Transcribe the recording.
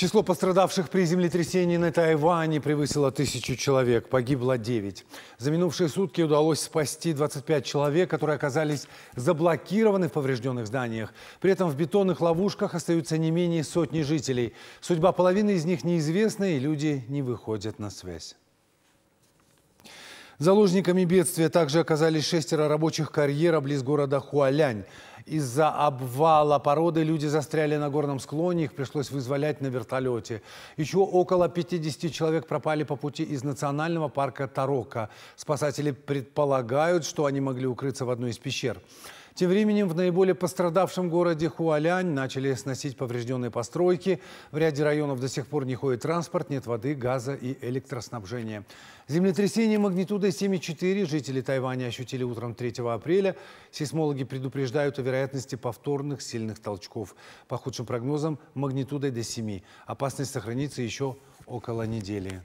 Число пострадавших при землетрясении на Тайване превысило тысячу человек. Погибло 9. За минувшие сутки удалось спасти 25 человек, которые оказались заблокированы в поврежденных зданиях. При этом в бетонных ловушках остаются не менее сотни жителей. Судьба половины из них неизвестна, и люди не выходят на связь. Заложниками бедствия также оказались шестеро рабочих карьера близ города Хуалянь. Из-за обвала породы люди застряли на горном склоне, их пришлось вызволять на вертолете. Еще около 50 человек пропали по пути из национального парка Тарока. Спасатели предполагают, что они могли укрыться в одной из пещер. Тем временем в наиболее пострадавшем городе Хуалянь начали сносить поврежденные постройки. В ряде районов до сих пор не ходит транспорт, нет воды, газа и электроснабжения. Землетрясение магнитудой 7,4 жители Тайваня ощутили утром 3 апреля. Сейсмологи предупреждают о вероятности повторных сильных толчков. По худшим прогнозам, магнитудой до 7. Опасность сохранится еще около недели.